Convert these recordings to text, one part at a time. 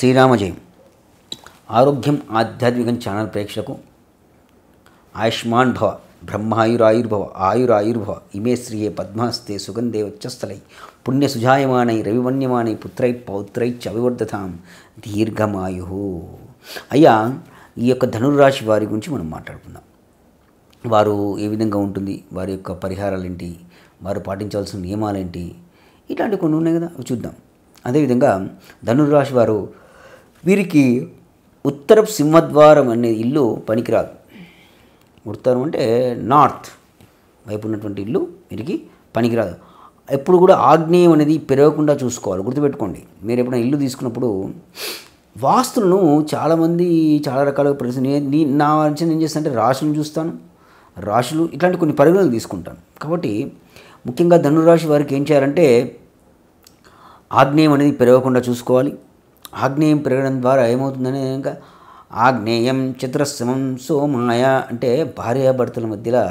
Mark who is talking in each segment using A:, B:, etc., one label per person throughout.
A: శ్రీరామజయం ఆరోగ్యం ఆధ్యాత్మికం ఛానల్ ప్రేక్షకు ఆయుష్మాన్ భవ బ్రహ్మాయురాయుర్భవ ఆయురాయుర్భవ ఇమే శ్రీయే పద్మాస్తే సుగంధే వచ్చస్థలై సుజాయమానై రవివణ్యమానై పుత్రై పౌత్రై చవివర్ధతాం దీర్ఘమాయు అయ్యా ఈ యొక్క ధనుర్రాశి వారి గురించి మనం మాట్లాడుకుందాం వారు ఏ విధంగా ఉంటుంది వారి యొక్క పరిహారాలు ఏంటి వారు పాటించాల్సిన నియమాలేంటి ఇలాంటి కొన్ని ఉన్నాయి కదా చూద్దాం అదేవిధంగా ధనుర్రాశి వారు వీరికి ఉత్తర సింహద్వారం అనే ఇల్లు పనికిరాదు ఉత్తరం అంటే నార్త్ వైపు ఉన్నటువంటి ఇల్లు వీరికి పనికిరాదు ఎప్పుడు కూడా ఆగ్నేయం అనేది పెరగకుండా చూసుకోవాలి గుర్తుపెట్టుకోండి మీరు ఎప్పుడైనా ఇల్లు తీసుకున్నప్పుడు వాస్తులను చాలామంది చాలా రకాలుగా పరిస్థితి నా అంచనా నేను చేస్తానంటే రాశులను చూస్తాను రాశులు ఇట్లాంటి కొన్ని పరిగణలు తీసుకుంటాను కాబట్టి ముఖ్యంగా ధనురాశి వారికి ఏం చేయాలంటే ఆగ్నేయం అనేది పెరగకుండా చూసుకోవాలి ఆగ్నేయం పెరగడం ద్వారా ఏమవుతుందని ఇంకా ఆగ్నేయం చిత్రశ్రమం సోమాయ అంటే భార్యాభర్తల మధ్యలో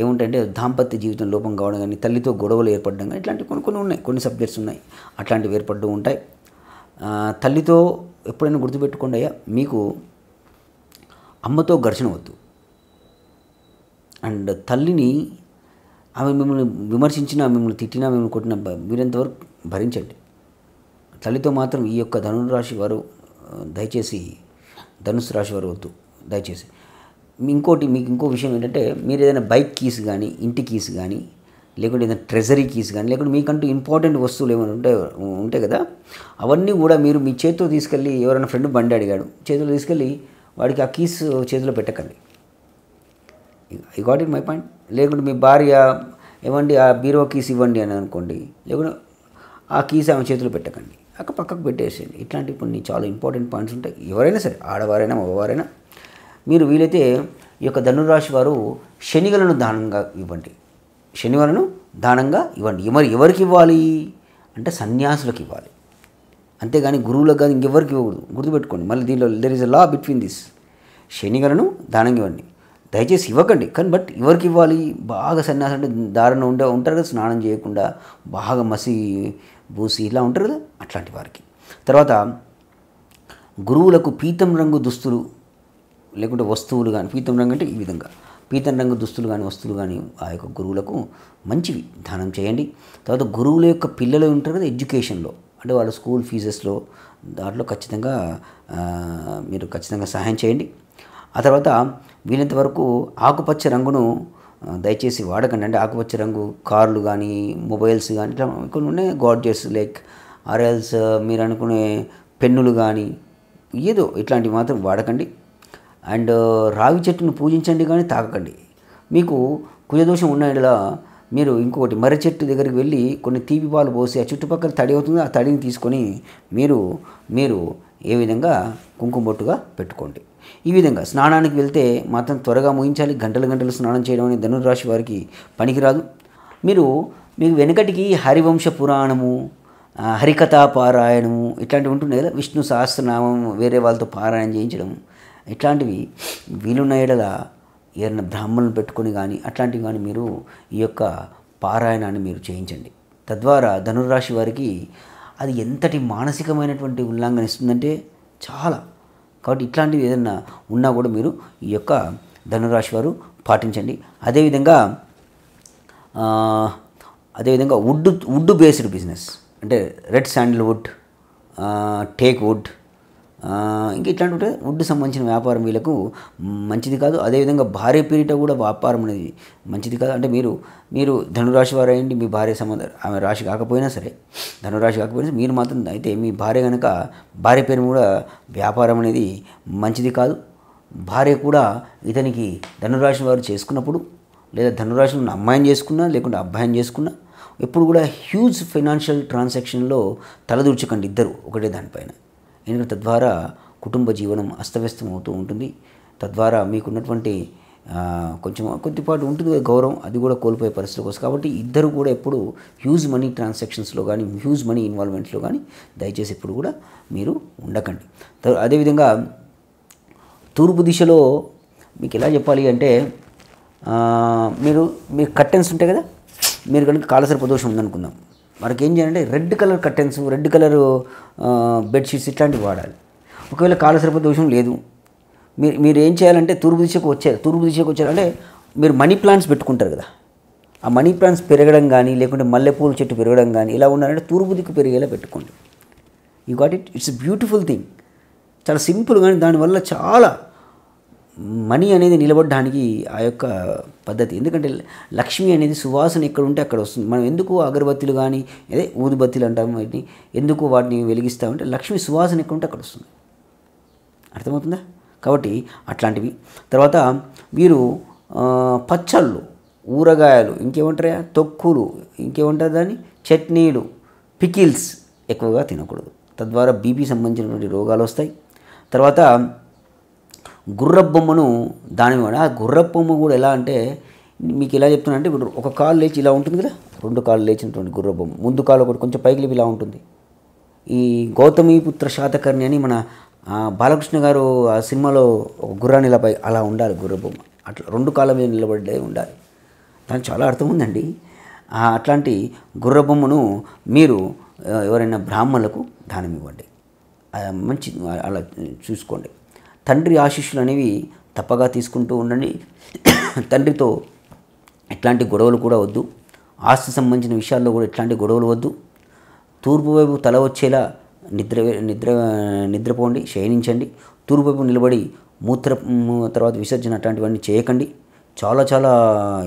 A: ఏముంటంటే దాంపత్య జీవితం లోపం కావడం కానీ తల్లితో గొడవలు ఏర్పడడం కానీ ఇట్లాంటివి కొన్ని కొన్ని ఉన్నాయి కొన్ని సబ్జెక్ట్స్ ఉన్నాయి అట్లాంటివి ఏర్పడడం ఉంటాయి తల్లితో ఎప్పుడైనా గుర్తుపెట్టుకోండి అయ్యా మీకు అమ్మతో ఘర్షణ వద్దు అండ్ తల్లిని ఆమె మిమ్మల్ని విమర్శించినా మిమ్మల్ని తిట్టినా మిమ్మల్ని కొట్టినా మీరెంతవరకు భరించండి తల్లితో మాత్రం ఈ యొక్క ధనురాశి వారు దయచేసి ధనుసు రాశి వారు వద్దు దయచేసి ఇంకోటి మీకు ఇంకో విషయం ఏంటంటే మీరు ఏదైనా బైక్ కీస్ కానీ ఇంటి కీస్ కానీ లేకుంటే ఏదైనా ట్రెజరీ కీస్ కానీ లేకుంటే మీకంటూ ఇంపార్టెంట్ వస్తువులు ఏమైనా ఉంటాయి ఉంటాయి కదా అవన్నీ కూడా మీరు మీ చేతితో తీసుకెళ్ళి ఎవరైనా ఫ్రెండ్ బండి అడిగాడు చేతిలో తీసుకెళ్ళి వాడికి ఆ కీస్ చేతిలో పెట్టకండి I got it my point లేకుంటే మీ భార్య ఇవ్వండి ఆ బీరో కీస్ ఇవ్వండి అని అనుకోండి లేకుంటే ఆ కీస్ ఆమె చేతిలో పెట్టకండి అక్క పక్కకు పెట్టేసేయండి ఇట్లాంటి కొన్ని చాలా ఇంపార్టెంట్ పాయింట్స్ ఉంటాయి ఎవరైనా సరే ఆడవారైనా మగవారైనా మీరు వీలైతే ఈ యొక్క ధనురాశి వారు శనిగలను దానంగా ఇవ్వండి శనివారను దానంగా ఇవ్వండి ఎవరు ఎవరికి ఇవ్వాలి అంటే సన్యాసులకు ఇవ్వాలి అంతేగాని గురువులకు కానీ ఇంకెవరికి ఇవ్వకూడదు గుర్తుపెట్టుకోండి మళ్ళీ దీనిలో there is a law between this శనిగలను దానంగా ఇవ్వండి దయచేసి ఇవ్వకండి కానీ బట్ ఎవరికి ఇవ్వాలి బాగా సన్యాసం అంటే దారిన ఉండే ఉంటారు కదా స్నానం చేయకుండా బాగా మసి బూసి ఇలా ఉంటారు కదా అట్లాంటి వారికి తర్వాత గురువులకు పీతం రంగు దుస్తులు లేకుంటే వస్తువులు కానీ పీతం రంగు అంటే ఈ విధంగా పీతం రంగు దుస్తులు కానీ వస్తువులు కానీ ఆ యొక్క గురువులకు మంచివి దానం చేయండి తర్వాత గురువుల యొక్క పిల్లలు ఉంటారు కదా ఎడ్యుకేషన్లో అంటే వాళ్ళ స్కూల్ ఫీజెస్లో దాంట్లో ఖచ్చితంగా మీరు ఖచ్చితంగా సహాయం చేయండి ఆ తర్వాత వీలంత వరకు ఆకుపచ్చ రంగును దయచేసి వాడకండి అంటే ఆకుపచ్చ రంగు కార్లు కానీ మొబైల్స్ కానీ ఇట్లా కొన్ని ఉన్నాయి గాడ్జెట్స్ లైక్ ఆర్ఎల్స్ మీరు అనుకునే పెన్నులు కానీ ఏదో ఇట్లాంటివి మాత్రం వాడకండి అండ్ రావి చెట్టును పూజించండి కానీ తాకకండి మీకు కుజదోషం ఉన్నలా మీరు ఇంకొకటి మర్రి చెట్టు దగ్గరికి వెళ్ళి కొన్ని తీపి పాలు పోసి ఆ చుట్టుపక్కల తడి అవుతుంది ఆ తడిని తీసుకొని మీరు మీరు ఏ విధంగా కుంకుమ బొట్టుగా పెట్టుకోండి ఈ విధంగా స్నానానికి వెళ్తే మాత్రం త్వరగా ముగించాలి గంటలు గంటలు స్నానం చేయడం అనేది ధనుర్రాశి వారికి పనికిరాదు మీరు మీకు వెనుకటికి హరివంశ పురాణము హరికథా పారాయణము ఇట్లాంటివి ఉంటున్నాయి కదా విష్ణు సహస్రనామం వేరే వాళ్ళతో పారాయణ చేయించడం ఇట్లాంటివి వీలున్న ఎడల ఏదైనా బ్రాహ్మణులు పెట్టుకొని కానీ అట్లాంటివి కానీ మీరు ఈ యొక్క పారాయణాన్ని మీరు చేయించండి తద్వారా ధనుర్రాశి వారికి అది ఎంతటి మానసికమైనటువంటి ఉల్లంఘన ఇస్తుందంటే చాలా కాబట్టి ఇట్లాంటివి ఏదైనా ఉన్నా కూడా మీరు ఈ యొక్క ధనురాశి వారు పాటించండి అదేవిధంగా అదేవిధంగా వుడ్ వుడ్ బేస్డ్ బిజినెస్ అంటే రెడ్ శాండిల్వుడ్ టేక్ వుడ్ ఇంకా ఇట్లాంటి ఉంటే వుడ్ సంబంధించిన వ్యాపారం వీళ్ళకు మంచిది కాదు అదేవిధంగా భార్య పీరిట కూడా వ్యాపారం అనేది మంచిది కాదు అంటే మీరు మీరు ధనురాశి వారు అయ్యండి మీ భార్య సంబంధం ఆమె రాశి కాకపోయినా సరే ధనురాశి కాకపోయినా మీరు మాత్రం అయితే మీ భార్య కనుక భార్య పేరు కూడా వ్యాపారం అనేది మంచిది కాదు భార్య కూడా ఇతనికి ధనురాశి వారు చేసుకున్నప్పుడు లేదా ధనురాశిని అమ్మాయిని చేసుకున్నా లేకుంటే అబ్బాయిని చేసుకున్నా ఎప్పుడు కూడా హ్యూజ్ ఫైనాన్షియల్ ట్రాన్సాక్షన్లో తలదూర్చకండి ఇద్దరు ఒకటే దానిపైన ఎందుకంటే తద్వారా కుటుంబ జీవనం అస్తవ్యస్తం అవుతూ ఉంటుంది తద్వారా మీకున్నటువంటి కొంచెం కొద్దిపాటు ఉంటుంది గౌరవం అది కూడా కోల్పోయే పరిస్థితులకు కోసం కాబట్టి ఇద్దరు కూడా ఎప్పుడు హ్యూజ్ మనీ ట్రాన్సాక్షన్స్లో కానీ హ్యూజ్ మనీ ఇన్వాల్వ్మెంట్లో కానీ దయచేసి ఎప్పుడు కూడా మీరు ఉండకండి అదేవిధంగా తూర్పు దిశలో మీకు ఎలా చెప్పాలి అంటే మీరు మీ కట్టెన్స్ ఉంటాయి కదా మీరు కనుక కాలసర్ప దోషం ఉందనుకుందాం మనకి ఏం చేయాలంటే red colour curtains red colour bedsheets ఇట్లాంటివి వాడాలి ఒకవేళ కాలసర్ప దోషం లేదు మీరు మీరు ఏం చేయాలంటే తూర్పు దిశకు వచ్చారు తూర్పు దిశకు వచ్చారంటే మీరు మనీ ప్లాంట్స్ పెట్టుకుంటారు కదా ఆ మనీ ప్లాంట్స్ పెరగడం కానీ లేకుంటే మల్లెపూల చెట్టు పెరగడం కానీ ఇలా ఉన్నారంటే తూర్పు దిక్కు పెరిగేలా పెట్టుకోండి you got it it's beautiful thing చాలా సింపుల్ కానీ దానివల్ల చాలా మనీ అనేది నిలబడడానికి ఆ యొక్క పద్ధతి ఎందుకంటే లక్ష్మి అనేది సువాసన ఎక్కడ ఉంటే అక్కడ వస్తుంది మనం ఎందుకు అగరబత్తిలు కానీ అదే ఊదుబత్తిలు అంటాము వాటిని ఎందుకు వాటిని వెలిగిస్తామంటే లక్ష్మి సువాసన ఎక్కడ ఉంటే అక్కడ వస్తుంది అర్థమవుతుందా కాబట్టి అట్లాంటివి తర్వాత వీరు పచ్చళ్ళు ఊరగాయలు ఇంకేమంటారా తొక్కులు ఇంకేమంటారు దాన్ని చట్నీలు పికిల్స్ ఎక్కువగా తినకూడదు తద్వారా బీపీ సంబంధించినటువంటి రోగాలు వస్తాయి తర్వాత గుర్రబొమ్మను దాని ఆ గుర్రబొమ్మ కూడా ఎలా అంటే మీకు ఎలా చెప్తున్నా అంటే ఇప్పుడు ఒక కాలు లేచి ఇలా ఉంటుంది కదా రెండు కాళ్ళు లేచినటువంటి గుర్రబొమ్మ ముందు కాలు ఒకటి కొంచెం పైకి లేపి ఇలా ఉంటుంది ఈ గౌతమి పుత్ర శాతకర్ణి అని మన బాలకృష్ణ గారు ఆ సినిమాలో ఒక గుర్రాన్ని ఇలా పై అలా ఉండాలి గుర్రబొమ్మ అట్లా రెండు కాళ్ళ మీద నిలబడే ఉండాలి దానికి చాలా అర్థం ఉందండి అట్లాంటి గుర్రబొమ్మను మీరు ఎవరైనా బ్రాహ్మణులకు దానం ఇవ్వండి మంచి అలా చూసుకోండి తండ్రి ఆశీస్సులు అనేవి తప్పగా తీసుకుంటూ ఉండండి తండ్రితో ఎట్లాంటి గొడవలు కూడా వద్దు ఆస్తి సంబంధించిన విషయాల్లో కూడా ఎట్లాంటి గొడవలు వద్దు తూర్పు వైపు తల వచ్చేలా నిద్ర నిద్ర నిద్రపోండి శయనించండి తూర్పు వైపు నిలబడి మూత్ర తర్వాత విసర్జన అట్లాంటివన్నీ చేయకండి చాలా చాలా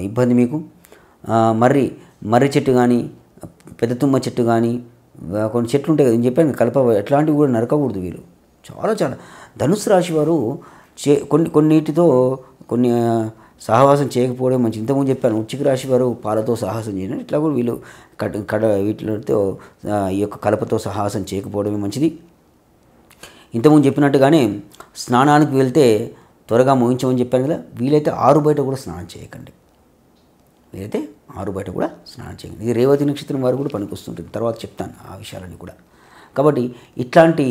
A: ఇబ్బంది మీకు మర్రి మర్రి చెట్టు కానీ పెద్ద తుమ్మ చెట్టు కానీ కొన్ని చెట్లు ఉంటాయి కదా నేను చెప్పాను కలప ఎట్లాంటివి కూడా నరకకూడదు వీళ్ళు చాలా చాలా ధనుసు రాశి వారు చే కొన్ని కొన్నిటితో కొన్ని సహవాసం చేయకపోవడం మంచి ఇంతకుముందు చెప్పాను ఉచ్చిక రాశి వారు పాలతో సాహసం చేయడం ఇట్లా కూడా వీళ్ళు కడ కడ వీటితో ఈ యొక్క కలపతో సాహసం చేయకపోవడమే మంచిది ఇంతకుముందు చెప్పినట్టుగానే స్నానానికి వెళ్తే త్వరగా ముగించమని చెప్పాను కదా వీలైతే ఆరు బయట కూడా స్నానం చేయకండి వీలైతే ఆరు బయట కూడా స్నానం చేయండి ఇది రేవతి నక్షత్రం వారు కూడా వస్తుంటుంది తర్వాత చెప్తాను ఆ విషయాలని కూడా కాబట్టి ఇట్లాంటి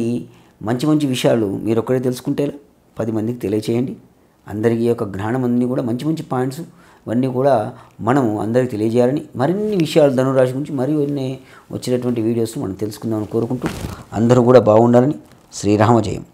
A: మంచి మంచి విషయాలు మీరు ఒక్కడే తెలుసుకుంటే పది మందికి తెలియచేయండి అందరికీ యొక్క జ్ఞానం అన్నీ కూడా మంచి మంచి పాయింట్స్ ఇవన్నీ కూడా మనము అందరికీ తెలియజేయాలని మరిన్ని విషయాలు ధనురాశి గురించి మరిన్ని వచ్చినటువంటి వీడియోస్ మనం తెలుసుకుందామని కోరుకుంటూ అందరూ కూడా బాగుండాలని శ్రీరామజయం